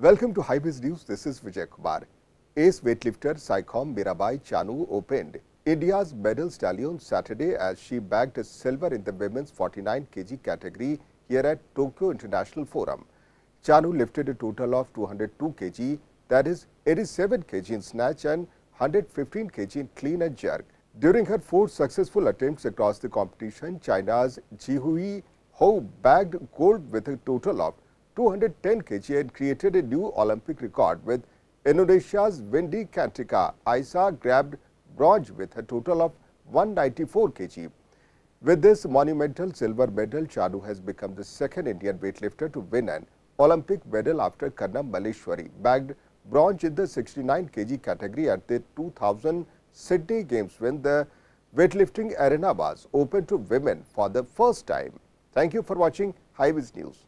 Welcome to Highbiz News. This is Vijay Kumar. Ace weightlifter Saikom Mirabai Chanu opened India's medal tally on Saturday as she bagged a silver in the women's 49 kg category here at Tokyo International Forum. Chanu lifted a total of 202 kg, that is 87 kg in snatch and 115 kg in clean and jerk. During her four successful attempts across the competition, China's Jihui Hou bagged gold with a total of 210 kg and created a new Olympic record with Indonesia's Wendy Kantika. Isa grabbed bronze with a total of 194 kg. With this monumental silver medal, Chadu has become the second Indian weightlifter to win an Olympic medal after Karnam Maleshwari bagged bronze in the 69 kg category at the 2000 Sydney Games when the weightlifting arena was open to women for the first time. Thank you for watching Highways News.